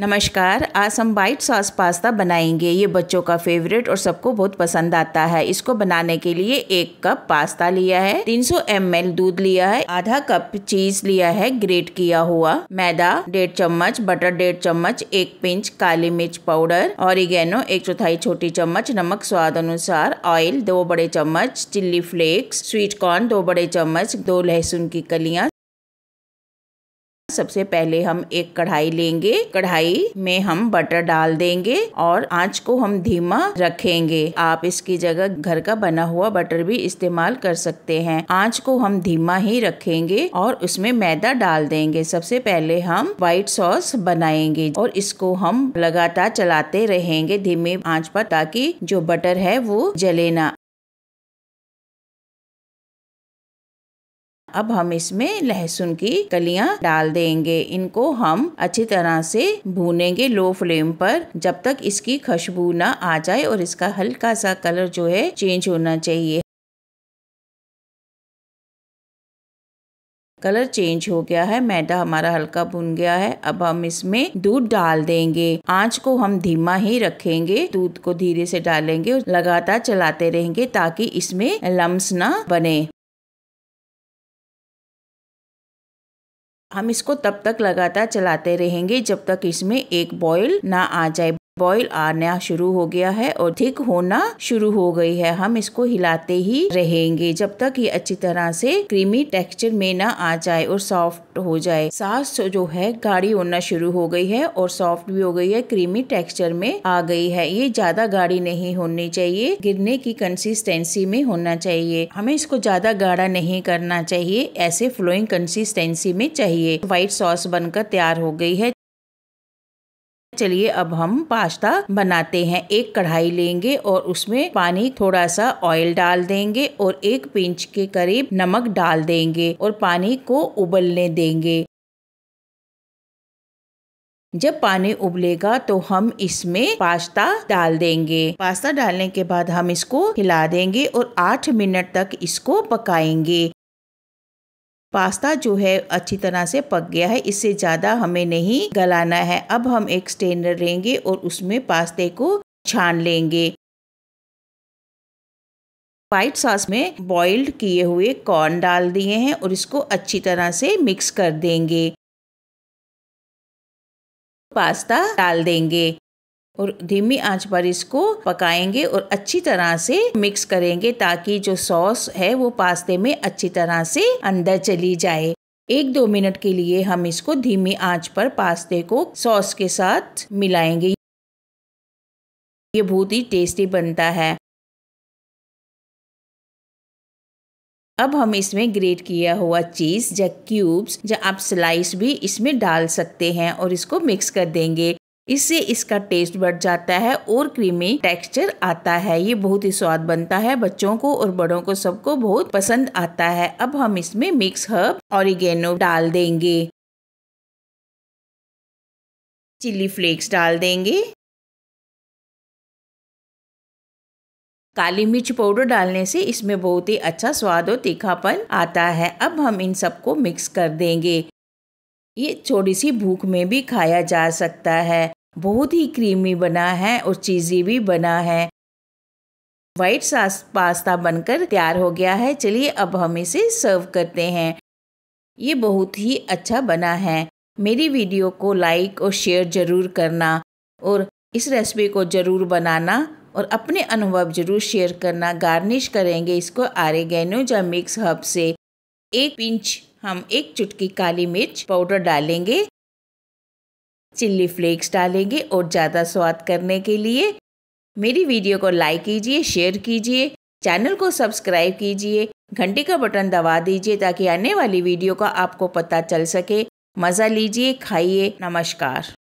नमस्कार आज हम वाइट सॉस पास्ता बनाएंगे ये बच्चों का फेवरेट और सबको बहुत पसंद आता है इसको बनाने के लिए एक कप पास्ता लिया है 300 सौ दूध लिया है आधा कप चीज लिया है ग्रेट किया हुआ मैदा डेढ़ चम्मच बटर डेढ़ चम्मच एक पिंच काली मिर्च पाउडर और इगेनो एक चौथाई छोटी चम्मच नमक स्वाद अनुसार ऑयल दो बड़े चम्मच चिल्ली फ्लेक्स स्वीट कॉर्न दो बड़े चम्मच दो लहसुन की कलियाँ सबसे पहले हम एक कढ़ाई लेंगे कढ़ाई में हम बटर डाल देंगे और आंच को हम धीमा रखेंगे आप इसकी जगह घर का बना हुआ बटर भी इस्तेमाल कर सकते हैं आंच को हम धीमा ही रखेंगे और उसमें मैदा डाल देंगे सबसे पहले हम व्हाइट सॉस बनाएंगे और इसको हम लगातार चलाते रहेंगे धीमे आंच पर ताकि जो बटर है वो जले ना अब हम इसमें लहसुन की कलियां डाल देंगे इनको हम अच्छी तरह से भूनेंगे लो फ्लेम पर जब तक इसकी खुशबू ना आ जाए और इसका हल्का सा कलर जो है चेंज होना चाहिए कलर चेंज हो गया है मैदा हमारा हल्का भुन गया है अब हम इसमें दूध डाल देंगे आंच को हम धीमा ही रखेंगे दूध को धीरे से डालेंगे और लगातार चलाते रहेंगे ताकि इसमें लम्स ना बने हम इसको तब तक लगातार चलाते रहेंगे जब तक इसमें एक बॉयल ना आ जाए बॉइल आना शुरू हो गया है और थिक होना शुरू हो गई है हम इसको हिलाते ही रहेंगे जब तक ये अच्छी तरह से क्रीमी टेक्सचर में ना आ जाए और सॉफ्ट हो जाए सास जो है गाढ़ी होना शुरू हो गई है और सॉफ्ट भी हो गई है क्रीमी टेक्सचर में आ गई है ये ज्यादा गाढ़ी नहीं होनी चाहिए गिरने की कंसिस्टेंसी में होना चाहिए हमें इसको ज्यादा गाढ़ा नहीं करना चाहिए ऐसे फ्लोइंग कंसिस्टेंसी में चाहिए व्हाइट सॉस बनकर तैयार हो गई है चलिए अब हम पास्ता बनाते हैं एक कढ़ाई लेंगे और उसमें पानी थोड़ा सा ऑयल डाल देंगे और एक पिंच के करीब नमक डाल देंगे और पानी को उबलने देंगे जब पानी उबलेगा तो हम इसमें पास्ता डाल देंगे पास्ता डालने के बाद हम इसको हिला देंगे और आठ मिनट तक इसको पकाएंगे पास्ता जो है अच्छी तरह से पक गया है इससे ज़्यादा हमें नहीं गलाना है अब हम एक स्टेनर लेंगे और उसमें पास्ते को छान लेंगे वाइट सॉस में बॉइल्ड किए हुए कॉर्न डाल दिए हैं और इसको अच्छी तरह से मिक्स कर देंगे पास्ता डाल देंगे और धीमी आंच पर इसको पकाएंगे और अच्छी तरह से मिक्स करेंगे ताकि जो सॉस है वो पास्ते में अच्छी तरह से अंदर चली जाए एक दो मिनट के लिए हम इसको धीमी आंच पर पास्ते को सॉस के साथ मिलाएंगे ये बहुत ही टेस्टी बनता है अब हम इसमें ग्रेट किया हुआ चीज़ या क्यूब्स या आप स्लाइस भी इसमें डाल सकते हैं और इसको मिक्स कर देंगे इससे इसका टेस्ट बढ़ जाता है और क्रीमी टेक्सचर आता है ये बहुत ही स्वाद बनता है बच्चों को और बड़ों को सबको बहुत पसंद आता है अब हम इसमें मिक्स हर्ब और डाल देंगे चिली फ्लेक्स डाल देंगे काली मिर्च पाउडर डालने से इसमें बहुत ही अच्छा स्वाद और तीखापन आता है अब हम इन सबको मिक्स कर देंगे ये थोड़ी सी भूख में भी खाया जा सकता है बहुत ही क्रीमी बना है और चीज़ी भी बना है वाइट सास पास्ता बनकर तैयार हो गया है चलिए अब हम इसे सर्व करते हैं ये बहुत ही अच्छा बना है मेरी वीडियो को लाइक और शेयर ज़रूर करना और इस रेसिपी को ज़रूर बनाना और अपने अनुभव ज़रूर शेयर करना गार्निश करेंगे इसको आरेगेनो या मिक्स हब से एक पिंच हम एक चुटकी काली मिर्च पाउडर डालेंगे चिल्ली फ्लेक्स डालेंगे और ज़्यादा स्वाद करने के लिए मेरी वीडियो को लाइक कीजिए शेयर कीजिए चैनल को सब्सक्राइब कीजिए घंटी का बटन दबा दीजिए ताकि आने वाली वीडियो का आपको पता चल सके मज़ा लीजिए खाइए नमस्कार